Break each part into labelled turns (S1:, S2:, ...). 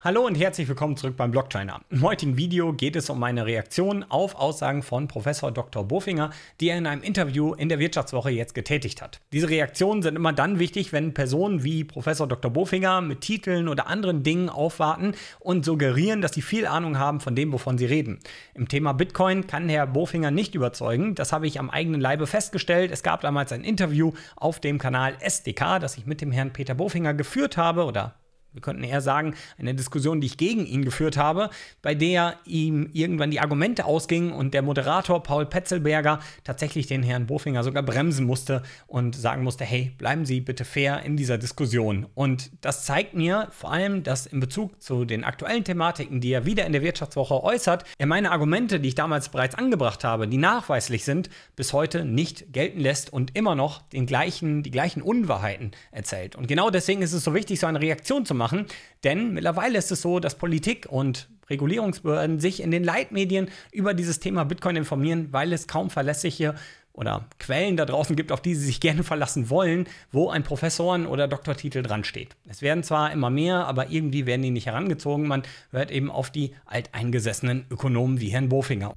S1: Hallo und herzlich willkommen zurück beim Blockchainer. Im heutigen Video geht es um meine Reaktion auf Aussagen von Professor Dr. Bofinger, die er in einem Interview in der Wirtschaftswoche jetzt getätigt hat. Diese Reaktionen sind immer dann wichtig, wenn Personen wie Professor Dr. Bofinger mit Titeln oder anderen Dingen aufwarten und suggerieren, dass sie viel Ahnung haben von dem, wovon sie reden. Im Thema Bitcoin kann Herr Bofinger nicht überzeugen. Das habe ich am eigenen Leibe festgestellt. Es gab damals ein Interview auf dem Kanal SDK, das ich mit dem Herrn Peter Bofinger geführt habe oder wir könnten eher sagen, eine Diskussion, die ich gegen ihn geführt habe, bei der ihm irgendwann die Argumente ausgingen und der Moderator Paul Petzelberger tatsächlich den Herrn Bofinger sogar bremsen musste und sagen musste, hey, bleiben Sie bitte fair in dieser Diskussion. Und das zeigt mir vor allem, dass in Bezug zu den aktuellen Thematiken, die er wieder in der Wirtschaftswoche äußert, er meine Argumente, die ich damals bereits angebracht habe, die nachweislich sind, bis heute nicht gelten lässt und immer noch den gleichen, die gleichen Unwahrheiten erzählt. Und genau deswegen ist es so wichtig, so eine Reaktion zu machen. Denn mittlerweile ist es so, dass Politik und Regulierungsbehörden sich in den Leitmedien über dieses Thema Bitcoin informieren, weil es kaum verlässliche oder Quellen da draußen gibt, auf die sie sich gerne verlassen wollen, wo ein Professoren- oder Doktortitel dran steht. Es werden zwar immer mehr, aber irgendwie werden die nicht herangezogen. Man hört eben auf die alteingesessenen Ökonomen wie Herrn Bofinger.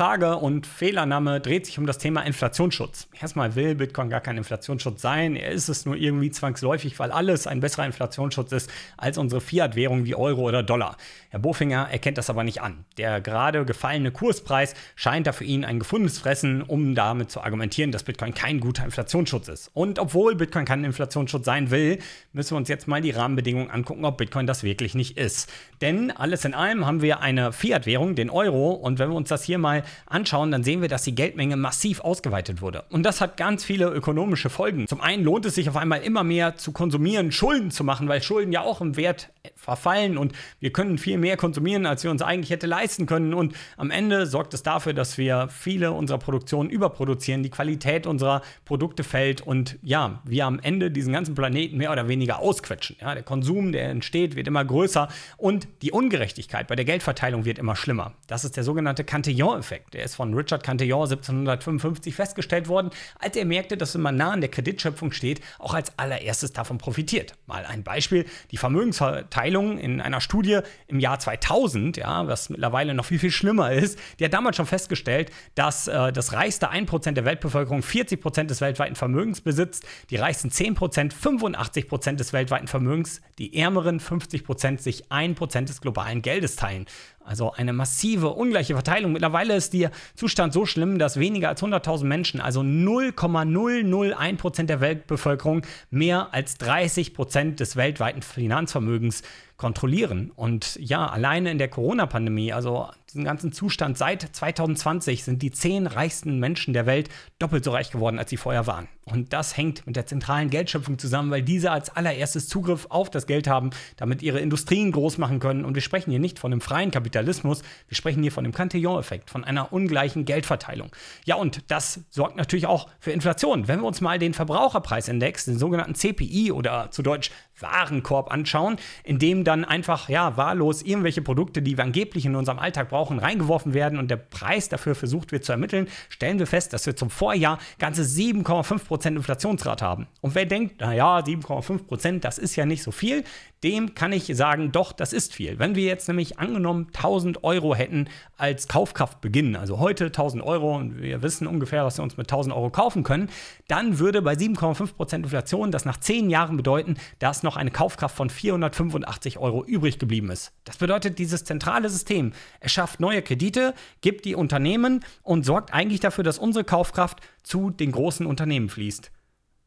S1: Frage und Fehlername dreht sich um das Thema Inflationsschutz. Erstmal will Bitcoin gar kein Inflationsschutz sein. Er ist es nur irgendwie zwangsläufig, weil alles ein besserer Inflationsschutz ist als unsere Fiat-Währung wie Euro oder Dollar. Herr Bofinger erkennt das aber nicht an. Der gerade gefallene Kurspreis scheint da für ihn ein gefundenes Fressen, um damit zu argumentieren, dass Bitcoin kein guter Inflationsschutz ist. Und obwohl Bitcoin kein Inflationsschutz sein will, müssen wir uns jetzt mal die Rahmenbedingungen angucken, ob Bitcoin das wirklich nicht ist. Denn alles in allem haben wir eine Fiat-Währung, den Euro, und wenn wir uns das hier mal anschauen, dann sehen wir, dass die Geldmenge massiv ausgeweitet wurde. Und das hat ganz viele ökonomische Folgen. Zum einen lohnt es sich auf einmal immer mehr zu konsumieren, Schulden zu machen, weil Schulden ja auch im Wert verfallen und wir können viel mehr konsumieren, als wir uns eigentlich hätte leisten können. Und am Ende sorgt es dafür, dass wir viele unserer Produktionen überproduzieren, die Qualität unserer Produkte fällt und ja, wir am Ende diesen ganzen Planeten mehr oder weniger ausquetschen. Ja, der Konsum, der entsteht, wird immer größer und die Ungerechtigkeit bei der Geldverteilung wird immer schlimmer. Das ist der sogenannte Cantillon-Effekt. Effekt. Er ist von Richard Cantillon 1755 festgestellt worden, als er merkte, dass wenn man nah an der Kreditschöpfung steht, auch als allererstes davon profitiert. Mal ein Beispiel, die Vermögensverteilung in einer Studie im Jahr 2000, ja, was mittlerweile noch viel, viel schlimmer ist, die hat damals schon festgestellt, dass äh, das reichste 1% der Weltbevölkerung 40% des weltweiten Vermögens besitzt, die reichsten 10% 85% des weltweiten Vermögens, die ärmeren 50% sich 1% des globalen Geldes teilen. Also eine massive, ungleiche Verteilung. Mittlerweile ist der Zustand so schlimm, dass weniger als 100.000 Menschen, also 0,001 Prozent der Weltbevölkerung, mehr als 30 Prozent des weltweiten Finanzvermögens kontrollieren. Und ja, alleine in der Corona-Pandemie, also diesen ganzen Zustand seit 2020, sind die zehn reichsten Menschen der Welt doppelt so reich geworden, als sie vorher waren. Und das hängt mit der zentralen Geldschöpfung zusammen, weil diese als allererstes Zugriff auf das Geld haben, damit ihre Industrien groß machen können. Und wir sprechen hier nicht von einem freien Kapitalismus, wir sprechen hier von dem Cantillon-Effekt, von einer ungleichen Geldverteilung. Ja, und das sorgt natürlich auch für Inflation. Wenn wir uns mal den Verbraucherpreisindex, den sogenannten CPI oder zu Deutsch Warenkorb anschauen, in dem dann einfach ja wahllos irgendwelche Produkte, die wir angeblich in unserem Alltag brauchen, reingeworfen werden und der Preis dafür versucht wird zu ermitteln, stellen wir fest, dass wir zum Vorjahr ganze 7,5% Inflationsrate haben. Und wer denkt, naja, 7,5%, das ist ja nicht so viel, dem kann ich sagen, doch, das ist viel. Wenn wir jetzt nämlich angenommen 1000 Euro hätten als Kaufkraft beginnen, also heute 1000 Euro und wir wissen ungefähr, was wir uns mit 1000 Euro kaufen können, dann würde bei 7,5% Inflation das nach 10 Jahren bedeuten, dass noch eine Kaufkraft von 485 Euro übrig geblieben ist. Das bedeutet, dieses zentrale System erschafft neue Kredite, gibt die Unternehmen und sorgt eigentlich dafür, dass unsere Kaufkraft zu den großen Unternehmen fließt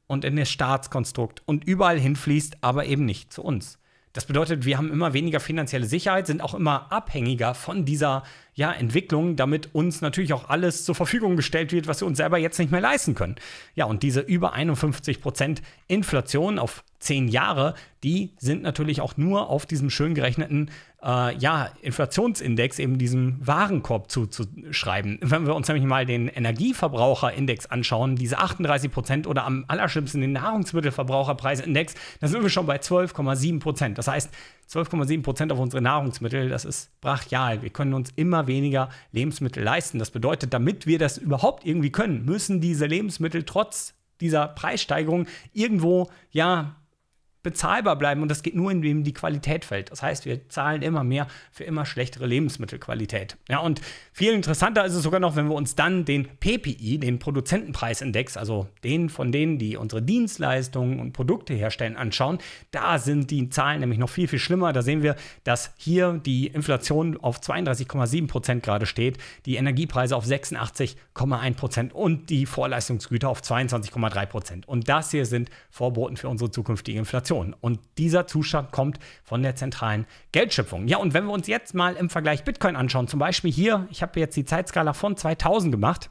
S1: und in das Staatskonstrukt und überall hinfließt, aber eben nicht zu uns. Das bedeutet, wir haben immer weniger finanzielle Sicherheit, sind auch immer abhängiger von dieser ja, Entwicklung, damit uns natürlich auch alles zur Verfügung gestellt wird, was wir uns selber jetzt nicht mehr leisten können. Ja, und diese über 51 Inflation auf zehn Jahre, die sind natürlich auch nur auf diesem schön gerechneten äh, ja, Inflationsindex eben diesem Warenkorb zuzuschreiben. Wenn wir uns nämlich mal den Energieverbraucherindex anschauen, diese 38 Prozent oder am allerschlimmsten den Nahrungsmittelverbraucherpreisindex, da sind wir schon bei 12,7 Prozent. Das heißt, 12,7 Prozent auf unsere Nahrungsmittel, das ist brachial. Wir können uns immer weniger Lebensmittel leisten. Das bedeutet, damit wir das überhaupt irgendwie können, müssen diese Lebensmittel trotz dieser Preissteigerung irgendwo ja bezahlbar bleiben. Und das geht nur, indem die Qualität fällt. Das heißt, wir zahlen immer mehr für immer schlechtere Lebensmittelqualität. Ja, und viel interessanter ist es sogar noch, wenn wir uns dann den PPI, den Produzentenpreisindex, also den von denen, die unsere Dienstleistungen und Produkte herstellen, anschauen. Da sind die Zahlen nämlich noch viel, viel schlimmer. Da sehen wir, dass hier die Inflation auf 32,7 Prozent gerade steht, die Energiepreise auf 86,1 Prozent und die Vorleistungsgüter auf 22,3 Prozent. Und das hier sind Vorboten für unsere zukünftige Inflation. Inflation. Und dieser Zustand kommt von der zentralen Geldschöpfung. Ja, und wenn wir uns jetzt mal im Vergleich Bitcoin anschauen, zum Beispiel hier, ich habe jetzt die Zeitskala von 2000 gemacht.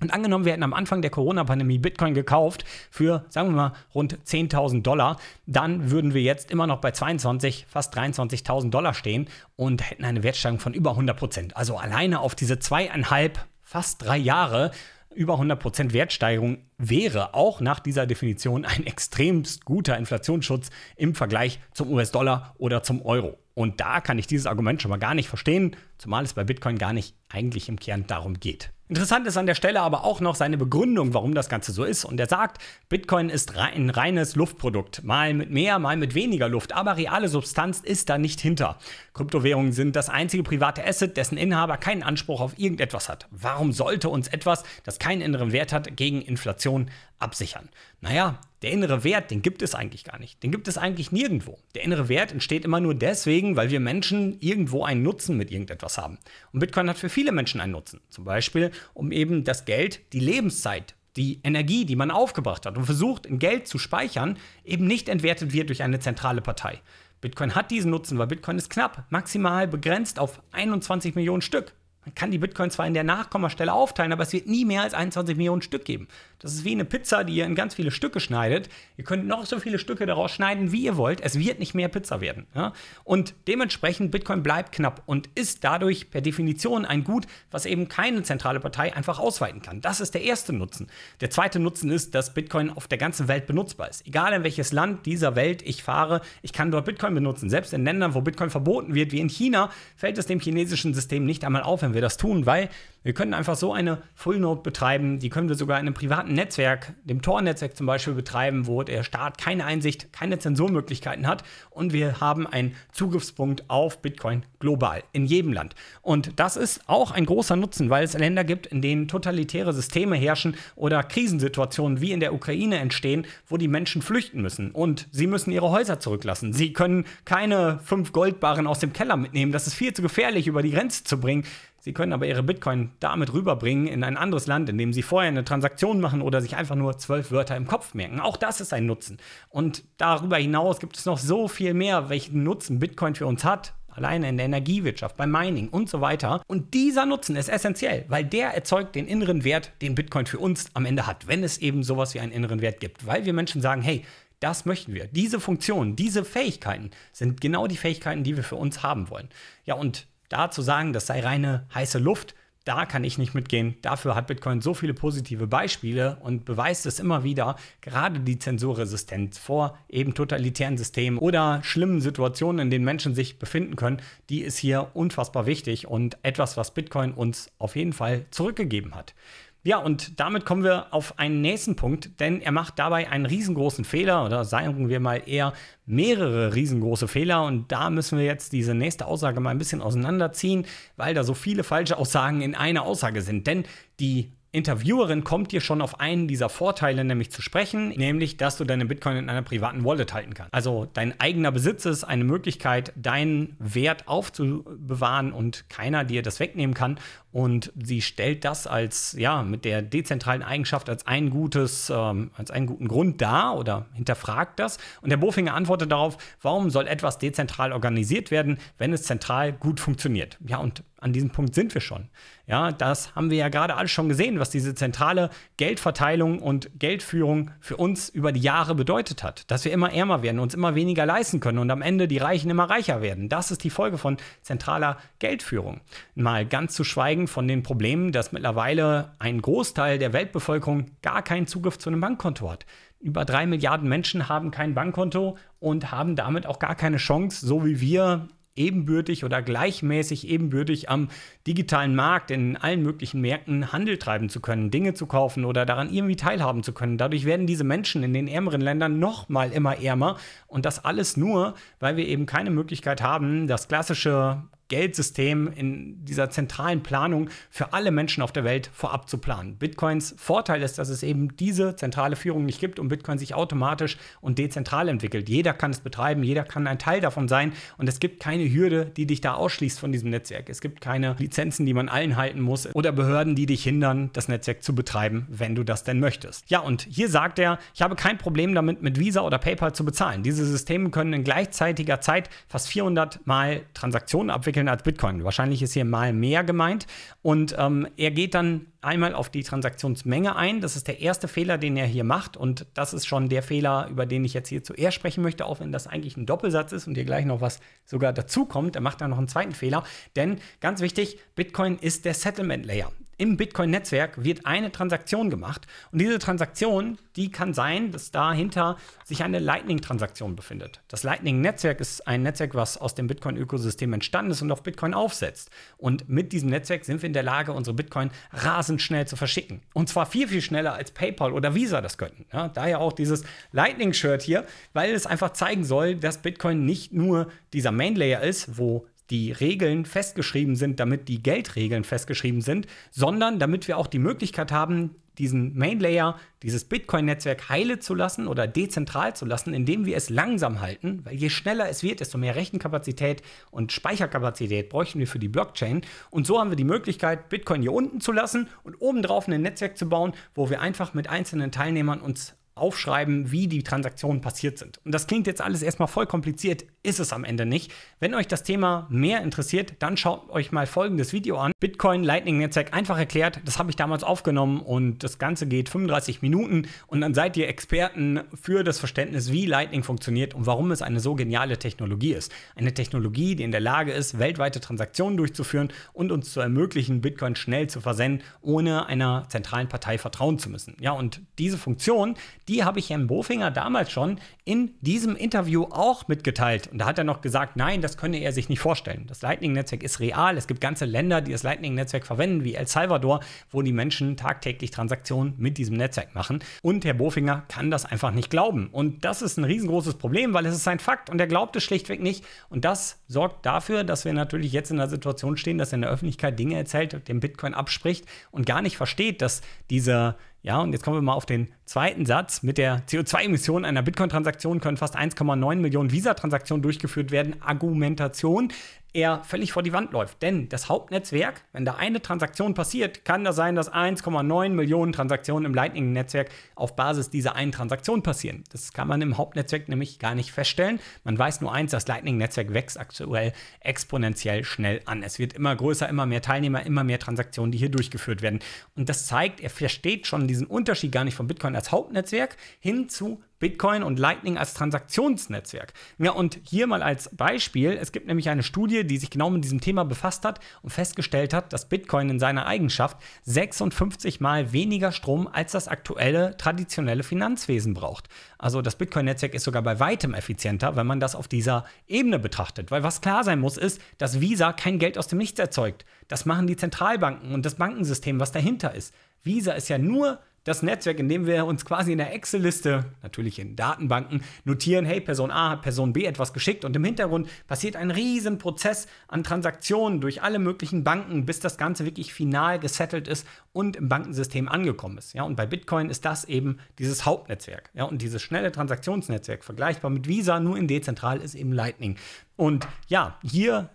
S1: Und angenommen, wir hätten am Anfang der Corona-Pandemie Bitcoin gekauft für, sagen wir mal, rund 10.000 Dollar, dann würden wir jetzt immer noch bei 22, fast 23.000 Dollar stehen und hätten eine Wertsteigerung von über 100 Prozent. Also alleine auf diese zweieinhalb, fast drei Jahre über 100% Wertsteigerung wäre auch nach dieser Definition ein extremst guter Inflationsschutz im Vergleich zum US-Dollar oder zum Euro. Und da kann ich dieses Argument schon mal gar nicht verstehen zumal es bei Bitcoin gar nicht eigentlich im Kern darum geht. Interessant ist an der Stelle aber auch noch seine Begründung, warum das Ganze so ist. Und er sagt, Bitcoin ist ein reines Luftprodukt. Mal mit mehr, mal mit weniger Luft. Aber reale Substanz ist da nicht hinter. Kryptowährungen sind das einzige private Asset, dessen Inhaber keinen Anspruch auf irgendetwas hat. Warum sollte uns etwas, das keinen inneren Wert hat, gegen Inflation absichern? Naja, der innere Wert, den gibt es eigentlich gar nicht. Den gibt es eigentlich nirgendwo. Der innere Wert entsteht immer nur deswegen, weil wir Menschen irgendwo einen Nutzen mit irgendetwas etwas haben. Und Bitcoin hat für viele Menschen einen Nutzen. Zum Beispiel, um eben das Geld, die Lebenszeit, die Energie, die man aufgebracht hat und versucht, in Geld zu speichern, eben nicht entwertet wird durch eine zentrale Partei. Bitcoin hat diesen Nutzen, weil Bitcoin ist knapp, maximal begrenzt auf 21 Millionen Stück. Man kann die Bitcoin zwar in der Nachkommastelle aufteilen, aber es wird nie mehr als 21 Millionen Stück geben. Das ist wie eine Pizza, die ihr in ganz viele Stücke schneidet. Ihr könnt noch so viele Stücke daraus schneiden, wie ihr wollt. Es wird nicht mehr Pizza werden. Ja? Und dementsprechend, Bitcoin bleibt knapp und ist dadurch per Definition ein Gut, was eben keine zentrale Partei einfach ausweiten kann. Das ist der erste Nutzen. Der zweite Nutzen ist, dass Bitcoin auf der ganzen Welt benutzbar ist. Egal in welches Land dieser Welt ich fahre, ich kann dort Bitcoin benutzen. Selbst in Ländern, wo Bitcoin verboten wird, wie in China, fällt es dem chinesischen System nicht einmal auf, wenn können wir das tun, weil wir können einfach so eine Full Node betreiben, die können wir sogar in einem privaten Netzwerk, dem Tor-Netzwerk zum Beispiel betreiben, wo der Staat keine Einsicht, keine Zensurmöglichkeiten hat und wir haben einen Zugriffspunkt auf Bitcoin global, in jedem Land. Und das ist auch ein großer Nutzen, weil es Länder gibt, in denen totalitäre Systeme herrschen oder Krisensituationen wie in der Ukraine entstehen, wo die Menschen flüchten müssen und sie müssen ihre Häuser zurücklassen. Sie können keine fünf Goldbarren aus dem Keller mitnehmen, das ist viel zu gefährlich, über die Grenze zu bringen Sie können aber Ihre Bitcoin damit rüberbringen in ein anderes Land, in dem Sie vorher eine Transaktion machen oder sich einfach nur zwölf Wörter im Kopf merken. Auch das ist ein Nutzen. Und darüber hinaus gibt es noch so viel mehr, welchen Nutzen Bitcoin für uns hat. Alleine in der Energiewirtschaft, beim Mining und so weiter. Und dieser Nutzen ist essentiell, weil der erzeugt den inneren Wert, den Bitcoin für uns am Ende hat, wenn es eben sowas wie einen inneren Wert gibt. Weil wir Menschen sagen, hey, das möchten wir. Diese Funktionen, diese Fähigkeiten sind genau die Fähigkeiten, die wir für uns haben wollen. Ja, und da zu sagen, das sei reine heiße Luft, da kann ich nicht mitgehen. Dafür hat Bitcoin so viele positive Beispiele und beweist es immer wieder, gerade die Zensurresistenz vor eben totalitären Systemen oder schlimmen Situationen, in denen Menschen sich befinden können, die ist hier unfassbar wichtig und etwas, was Bitcoin uns auf jeden Fall zurückgegeben hat. Ja, und damit kommen wir auf einen nächsten Punkt, denn er macht dabei einen riesengroßen Fehler oder sagen wir mal eher mehrere riesengroße Fehler und da müssen wir jetzt diese nächste Aussage mal ein bisschen auseinanderziehen, weil da so viele falsche Aussagen in einer Aussage sind, denn die Interviewerin kommt dir schon auf einen dieser Vorteile nämlich zu sprechen, nämlich dass du deine Bitcoin in einer privaten Wallet halten kannst. Also dein eigener Besitz ist eine Möglichkeit, deinen Wert aufzubewahren und keiner dir das wegnehmen kann. Und sie stellt das als, ja, mit der dezentralen Eigenschaft als ein gutes, ähm, als einen guten Grund dar oder hinterfragt das. Und der Bofinger antwortet darauf, warum soll etwas dezentral organisiert werden, wenn es zentral gut funktioniert? Ja, und an diesem Punkt sind wir schon. Ja, das haben wir ja gerade alles schon gesehen, was diese zentrale Geldverteilung und Geldführung für uns über die Jahre bedeutet hat. Dass wir immer ärmer werden, uns immer weniger leisten können und am Ende die Reichen immer reicher werden. Das ist die Folge von zentraler Geldführung. Mal ganz zu schweigen von den Problemen, dass mittlerweile ein Großteil der Weltbevölkerung gar keinen Zugriff zu einem Bankkonto hat. Über drei Milliarden Menschen haben kein Bankkonto und haben damit auch gar keine Chance, so wie wir ebenbürtig oder gleichmäßig ebenbürtig am digitalen Markt in allen möglichen Märkten Handel treiben zu können, Dinge zu kaufen oder daran irgendwie teilhaben zu können. Dadurch werden diese Menschen in den ärmeren Ländern noch mal immer ärmer und das alles nur, weil wir eben keine Möglichkeit haben, das klassische Geldsystem in dieser zentralen Planung für alle Menschen auf der Welt vorab zu planen. Bitcoins Vorteil ist, dass es eben diese zentrale Führung nicht gibt und Bitcoin sich automatisch und dezentral entwickelt. Jeder kann es betreiben, jeder kann ein Teil davon sein und es gibt keine Hürde, die dich da ausschließt von diesem Netzwerk. Es gibt keine Lizenzen, die man allen halten muss oder Behörden, die dich hindern, das Netzwerk zu betreiben, wenn du das denn möchtest. Ja, und hier sagt er, ich habe kein Problem damit, mit Visa oder PayPal zu bezahlen. Diese Systeme können in gleichzeitiger Zeit fast 400 Mal Transaktionen abwickeln entwickeln als Bitcoin. Wahrscheinlich ist hier mal mehr gemeint. Und ähm, er geht dann einmal auf die Transaktionsmenge ein. Das ist der erste Fehler, den er hier macht. Und das ist schon der Fehler, über den ich jetzt hier zuerst sprechen möchte, auch wenn das eigentlich ein Doppelsatz ist und hier gleich noch was sogar dazu kommt. Er macht dann noch einen zweiten Fehler. Denn ganz wichtig, Bitcoin ist der Settlement Layer im Bitcoin-Netzwerk wird eine Transaktion gemacht. Und diese Transaktion, die kann sein, dass dahinter sich eine Lightning-Transaktion befindet. Das Lightning-Netzwerk ist ein Netzwerk, was aus dem Bitcoin-Ökosystem entstanden ist und auf Bitcoin aufsetzt. Und mit diesem Netzwerk sind wir in der Lage, unsere Bitcoin rasend schnell zu verschicken. Und zwar viel, viel schneller als PayPal oder Visa das könnten. Ja, daher auch dieses Lightning-Shirt hier, weil es einfach zeigen soll, dass Bitcoin nicht nur dieser Main-Layer ist, wo die Regeln festgeschrieben sind, damit die Geldregeln festgeschrieben sind, sondern damit wir auch die Möglichkeit haben, diesen Main Layer, dieses Bitcoin-Netzwerk heile zu lassen oder dezentral zu lassen, indem wir es langsam halten, weil je schneller es wird, desto mehr Rechenkapazität und Speicherkapazität bräuchten wir für die Blockchain. Und so haben wir die Möglichkeit, Bitcoin hier unten zu lassen und obendrauf ein Netzwerk zu bauen, wo wir einfach mit einzelnen Teilnehmern uns aufschreiben, wie die Transaktionen passiert sind. Und das klingt jetzt alles erstmal voll kompliziert, ist es am Ende nicht. Wenn euch das Thema mehr interessiert, dann schaut euch mal folgendes Video an. Bitcoin Lightning Netzwerk einfach erklärt, das habe ich damals aufgenommen und das Ganze geht 35 Minuten und dann seid ihr Experten für das Verständnis, wie Lightning funktioniert und warum es eine so geniale Technologie ist. Eine Technologie, die in der Lage ist, weltweite Transaktionen durchzuführen und uns zu ermöglichen, Bitcoin schnell zu versenden, ohne einer zentralen Partei vertrauen zu müssen. Ja, und diese Funktion, die habe ich Herrn Bofinger damals schon in diesem Interview auch mitgeteilt. Und da hat er noch gesagt, nein, das könne er sich nicht vorstellen. Das Lightning-Netzwerk ist real. Es gibt ganze Länder, die das Lightning-Netzwerk verwenden, wie El Salvador, wo die Menschen tagtäglich Transaktionen mit diesem Netzwerk machen. Und Herr Bofinger kann das einfach nicht glauben. Und das ist ein riesengroßes Problem, weil es ist ein Fakt und er glaubt es schlichtweg nicht. Und das sorgt dafür, dass wir natürlich jetzt in einer Situation stehen, dass er in der Öffentlichkeit Dinge erzählt, dem Bitcoin abspricht und gar nicht versteht, dass dieser, ja, und jetzt kommen wir mal auf den zweiten Satz, mit der CO2-Emission einer Bitcoin-Transaktion können fast 1,9 Millionen Visa-Transaktionen durchgeführt werden, Argumentation er völlig vor die Wand läuft. Denn das Hauptnetzwerk, wenn da eine Transaktion passiert, kann das sein, dass 1,9 Millionen Transaktionen im Lightning-Netzwerk auf Basis dieser einen Transaktion passieren. Das kann man im Hauptnetzwerk nämlich gar nicht feststellen. Man weiß nur eins, das Lightning-Netzwerk wächst aktuell exponentiell schnell an. Es wird immer größer, immer mehr Teilnehmer, immer mehr Transaktionen, die hier durchgeführt werden. Und das zeigt, er versteht schon diesen Unterschied gar nicht von Bitcoin als Hauptnetzwerk hin zu Bitcoin und Lightning als Transaktionsnetzwerk. Ja, und hier mal als Beispiel, es gibt nämlich eine Studie, die sich genau mit diesem Thema befasst hat und festgestellt hat, dass Bitcoin in seiner Eigenschaft 56 mal weniger Strom als das aktuelle traditionelle Finanzwesen braucht. Also das Bitcoin-Netzwerk ist sogar bei weitem effizienter, wenn man das auf dieser Ebene betrachtet. Weil was klar sein muss, ist, dass Visa kein Geld aus dem Nichts erzeugt. Das machen die Zentralbanken und das Bankensystem, was dahinter ist. Visa ist ja nur das Netzwerk, in dem wir uns quasi in der Excel-Liste, natürlich in Datenbanken, notieren, hey, Person A hat Person B etwas geschickt und im Hintergrund passiert ein riesen Prozess an Transaktionen durch alle möglichen Banken, bis das Ganze wirklich final gesettelt ist und im Bankensystem angekommen ist. Ja, und bei Bitcoin ist das eben dieses Hauptnetzwerk. Ja, und dieses schnelle Transaktionsnetzwerk, vergleichbar mit Visa, nur in dezentral, ist eben Lightning. Und ja, hier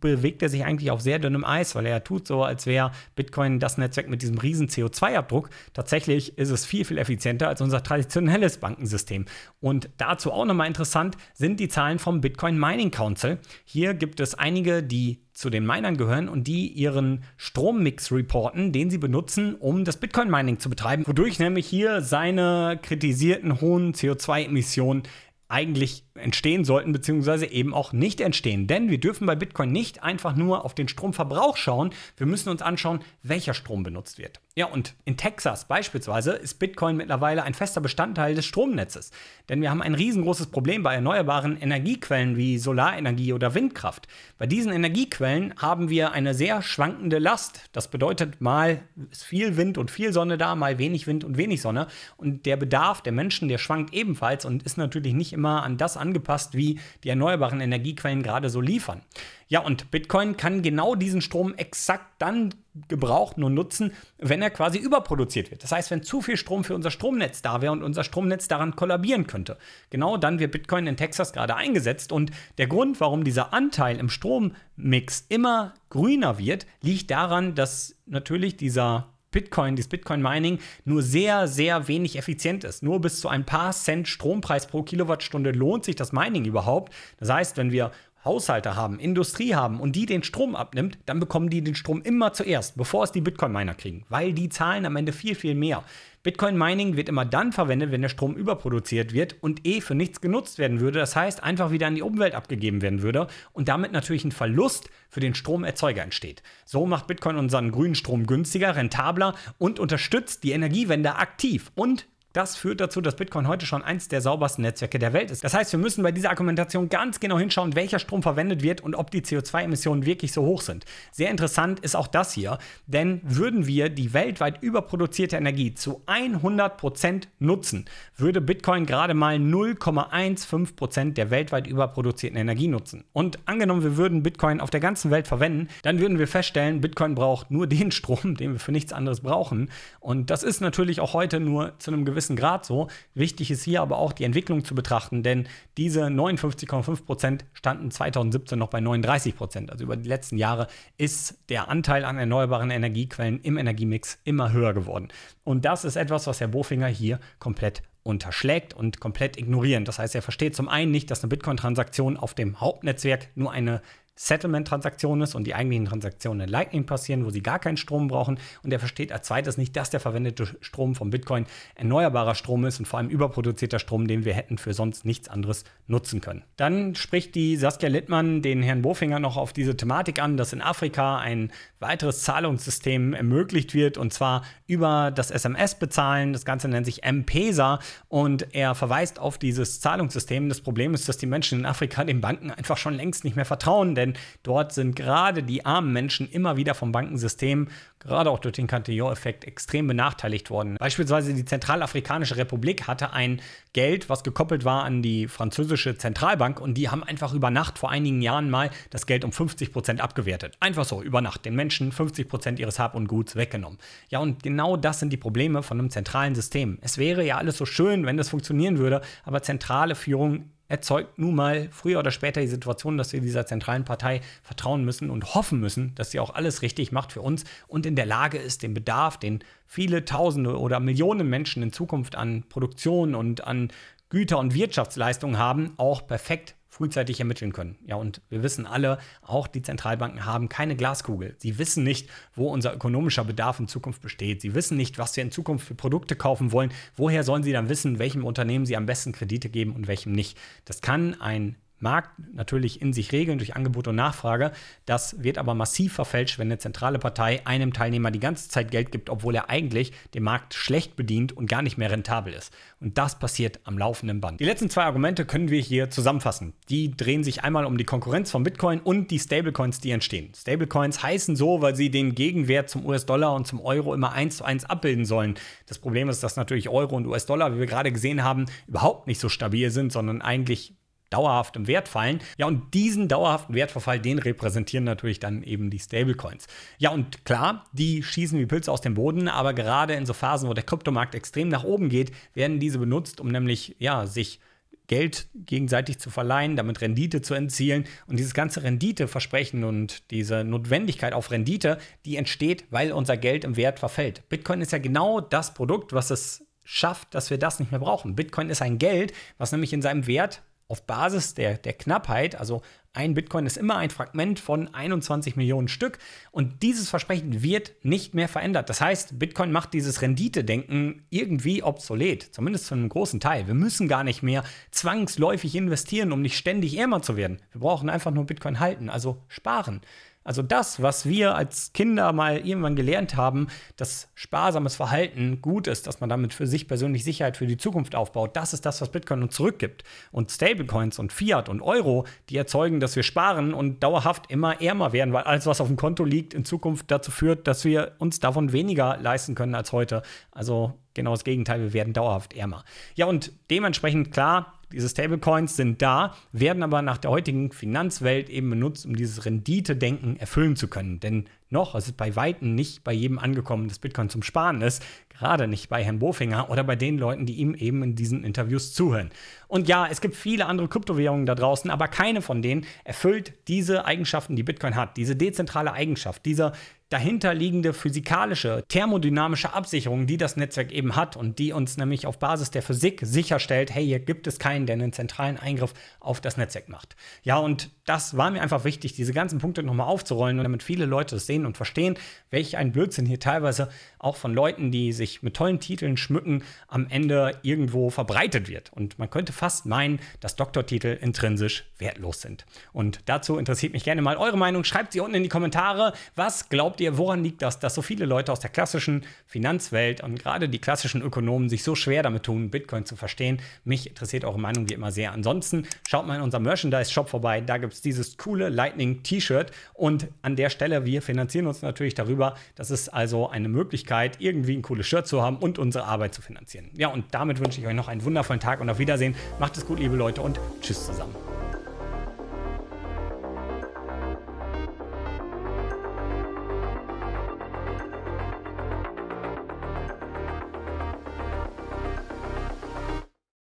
S1: bewegt er sich eigentlich auf sehr dünnem Eis, weil er tut so, als wäre Bitcoin das Netzwerk mit diesem riesen CO2-Abdruck. Tatsächlich ist es viel, viel effizienter als unser traditionelles Bankensystem. Und dazu auch nochmal interessant sind die Zahlen vom Bitcoin Mining Council. Hier gibt es einige, die zu den Minern gehören und die ihren Strommix reporten, den sie benutzen, um das Bitcoin-Mining zu betreiben, wodurch nämlich hier seine kritisierten hohen CO2-Emissionen eigentlich entstehen sollten, beziehungsweise eben auch nicht entstehen. Denn wir dürfen bei Bitcoin nicht einfach nur auf den Stromverbrauch schauen. Wir müssen uns anschauen, welcher Strom benutzt wird. Ja, und in Texas beispielsweise ist Bitcoin mittlerweile ein fester Bestandteil des Stromnetzes. Denn wir haben ein riesengroßes Problem bei erneuerbaren Energiequellen wie Solarenergie oder Windkraft. Bei diesen Energiequellen haben wir eine sehr schwankende Last. Das bedeutet, mal ist viel Wind und viel Sonne da, mal wenig Wind und wenig Sonne. Und der Bedarf der Menschen, der schwankt ebenfalls und ist natürlich nicht immer an das an angepasst, wie die erneuerbaren Energiequellen gerade so liefern. Ja, und Bitcoin kann genau diesen Strom exakt dann gebrauchen und nutzen, wenn er quasi überproduziert wird. Das heißt, wenn zu viel Strom für unser Stromnetz da wäre und unser Stromnetz daran kollabieren könnte. Genau dann wird Bitcoin in Texas gerade eingesetzt. Und der Grund, warum dieser Anteil im Strommix immer grüner wird, liegt daran, dass natürlich dieser Bitcoin, dieses Bitcoin-Mining nur sehr, sehr wenig effizient ist. Nur bis zu ein paar Cent Strompreis pro Kilowattstunde lohnt sich das Mining überhaupt. Das heißt, wenn wir Haushalte haben, Industrie haben und die den Strom abnimmt, dann bekommen die den Strom immer zuerst, bevor es die Bitcoin-Miner kriegen, weil die zahlen am Ende viel, viel mehr. Bitcoin-Mining wird immer dann verwendet, wenn der Strom überproduziert wird und eh für nichts genutzt werden würde, das heißt einfach wieder an die Umwelt abgegeben werden würde und damit natürlich ein Verlust für den Stromerzeuger entsteht. So macht Bitcoin unseren grünen Strom günstiger, rentabler und unterstützt die Energiewende aktiv und das führt dazu, dass Bitcoin heute schon eins der saubersten Netzwerke der Welt ist. Das heißt, wir müssen bei dieser Argumentation ganz genau hinschauen, welcher Strom verwendet wird und ob die CO2-Emissionen wirklich so hoch sind. Sehr interessant ist auch das hier, denn würden wir die weltweit überproduzierte Energie zu 100% Prozent nutzen, würde Bitcoin gerade mal 0,15% Prozent der weltweit überproduzierten Energie nutzen. Und angenommen, wir würden Bitcoin auf der ganzen Welt verwenden, dann würden wir feststellen, Bitcoin braucht nur den Strom, den wir für nichts anderes brauchen. Und das ist natürlich auch heute nur zu einem gewissen gewissen Grad so. Wichtig ist hier aber auch die Entwicklung zu betrachten, denn diese 59,5 Prozent standen 2017 noch bei 39 Prozent. Also über die letzten Jahre ist der Anteil an erneuerbaren Energiequellen im Energiemix immer höher geworden. Und das ist etwas, was Herr Bofinger hier komplett unterschlägt und komplett ignorieren. Das heißt, er versteht zum einen nicht, dass eine Bitcoin-Transaktion auf dem Hauptnetzwerk nur eine Settlement-Transaktion ist und die eigentlichen Transaktionen in Lightning passieren, wo sie gar keinen Strom brauchen. Und er versteht als zweites nicht, dass der verwendete Strom vom Bitcoin erneuerbarer Strom ist und vor allem überproduzierter Strom, den wir hätten für sonst nichts anderes nutzen können. Dann spricht die Saskia Littmann den Herrn Bofinger noch auf diese Thematik an, dass in Afrika ein weiteres Zahlungssystem ermöglicht wird und zwar über das SMS bezahlen. Das Ganze nennt sich M-Pesa und er verweist auf dieses Zahlungssystem. Das Problem ist, dass die Menschen in Afrika den Banken einfach schon längst nicht mehr vertrauen, denn denn dort sind gerade die armen Menschen immer wieder vom Bankensystem, gerade auch durch den Cantillon-Effekt, extrem benachteiligt worden. Beispielsweise die Zentralafrikanische Republik hatte ein Geld, was gekoppelt war an die französische Zentralbank und die haben einfach über Nacht vor einigen Jahren mal das Geld um 50 Prozent abgewertet. Einfach so, über Nacht, den Menschen 50 Prozent ihres Hab und Guts weggenommen. Ja, und genau das sind die Probleme von einem zentralen System. Es wäre ja alles so schön, wenn das funktionieren würde, aber zentrale Führung erzeugt nun mal früher oder später die Situation, dass wir dieser zentralen Partei vertrauen müssen und hoffen müssen, dass sie auch alles richtig macht für uns und in der Lage ist, den Bedarf, den viele Tausende oder Millionen Menschen in Zukunft an Produktion und an Güter und Wirtschaftsleistungen haben, auch perfekt frühzeitig ermitteln können. Ja, und wir wissen alle, auch die Zentralbanken haben keine Glaskugel. Sie wissen nicht, wo unser ökonomischer Bedarf in Zukunft besteht. Sie wissen nicht, was wir in Zukunft für Produkte kaufen wollen. Woher sollen sie dann wissen, welchem Unternehmen sie am besten Kredite geben und welchem nicht? Das kann ein Markt natürlich in sich regeln durch Angebot und Nachfrage. Das wird aber massiv verfälscht, wenn eine zentrale Partei einem Teilnehmer die ganze Zeit Geld gibt, obwohl er eigentlich den Markt schlecht bedient und gar nicht mehr rentabel ist. Und das passiert am laufenden Band. Die letzten zwei Argumente können wir hier zusammenfassen. Die drehen sich einmal um die Konkurrenz von Bitcoin und die Stablecoins, die entstehen. Stablecoins heißen so, weil sie den Gegenwert zum US-Dollar und zum Euro immer eins zu eins abbilden sollen. Das Problem ist, dass natürlich Euro und US-Dollar, wie wir gerade gesehen haben, überhaupt nicht so stabil sind, sondern eigentlich dauerhaft im Wert fallen. Ja, und diesen dauerhaften Wertverfall, den repräsentieren natürlich dann eben die Stablecoins. Ja, und klar, die schießen wie Pilze aus dem Boden, aber gerade in so Phasen, wo der Kryptomarkt extrem nach oben geht, werden diese benutzt, um nämlich, ja, sich Geld gegenseitig zu verleihen, damit Rendite zu erzielen. Und dieses ganze Renditeversprechen und diese Notwendigkeit auf Rendite, die entsteht, weil unser Geld im Wert verfällt. Bitcoin ist ja genau das Produkt, was es schafft, dass wir das nicht mehr brauchen. Bitcoin ist ein Geld, was nämlich in seinem Wert auf Basis der, der Knappheit, also ein Bitcoin ist immer ein Fragment von 21 Millionen Stück und dieses Versprechen wird nicht mehr verändert. Das heißt, Bitcoin macht dieses Renditedenken irgendwie obsolet, zumindest zu einem großen Teil. Wir müssen gar nicht mehr zwangsläufig investieren, um nicht ständig ärmer zu werden. Wir brauchen einfach nur Bitcoin halten, also sparen. Also das, was wir als Kinder mal irgendwann gelernt haben, dass sparsames Verhalten gut ist, dass man damit für sich persönlich Sicherheit für die Zukunft aufbaut, das ist das, was Bitcoin uns zurückgibt. Und Stablecoins und Fiat und Euro, die erzeugen, dass wir sparen und dauerhaft immer ärmer werden, weil alles, was auf dem Konto liegt, in Zukunft dazu führt, dass wir uns davon weniger leisten können als heute. Also genau das Gegenteil, wir werden dauerhaft ärmer. Ja, und dementsprechend klar, diese Stablecoins sind da, werden aber nach der heutigen Finanzwelt eben benutzt, um dieses Rendite-Denken erfüllen zu können. Denn noch, es ist bei Weitem nicht bei jedem angekommen, dass Bitcoin zum Sparen ist. Gerade nicht bei Herrn Bofinger oder bei den Leuten, die ihm eben in diesen Interviews zuhören. Und ja, es gibt viele andere Kryptowährungen da draußen, aber keine von denen erfüllt diese Eigenschaften, die Bitcoin hat. Diese dezentrale Eigenschaft, dieser dahinterliegende physikalische, thermodynamische Absicherung, die das Netzwerk eben hat und die uns nämlich auf Basis der Physik sicherstellt, hey, hier gibt es keinen, der einen zentralen Eingriff auf das Netzwerk macht. Ja, und das war mir einfach wichtig, diese ganzen Punkte nochmal aufzurollen, damit viele Leute das sehen und verstehen, welch ein Blödsinn hier teilweise auch von Leuten, die sich mit tollen Titeln schmücken, am Ende irgendwo verbreitet wird. Und man könnte fast meinen, dass Doktortitel intrinsisch wertlos sind. Und dazu interessiert mich gerne mal eure Meinung. Schreibt sie unten in die Kommentare. Was glaubt glaubt ihr, woran liegt das, dass so viele Leute aus der klassischen Finanzwelt und gerade die klassischen Ökonomen sich so schwer damit tun, Bitcoin zu verstehen? Mich interessiert eure Meinung wie immer sehr. Ansonsten schaut mal in unserem Merchandise-Shop vorbei. Da gibt es dieses coole Lightning-T-Shirt. Und an der Stelle, wir finanzieren uns natürlich darüber. Das ist also eine Möglichkeit, irgendwie ein cooles Shirt zu haben und unsere Arbeit zu finanzieren. Ja, und damit wünsche ich euch noch einen wundervollen Tag und auf Wiedersehen. Macht es gut, liebe Leute, und tschüss zusammen.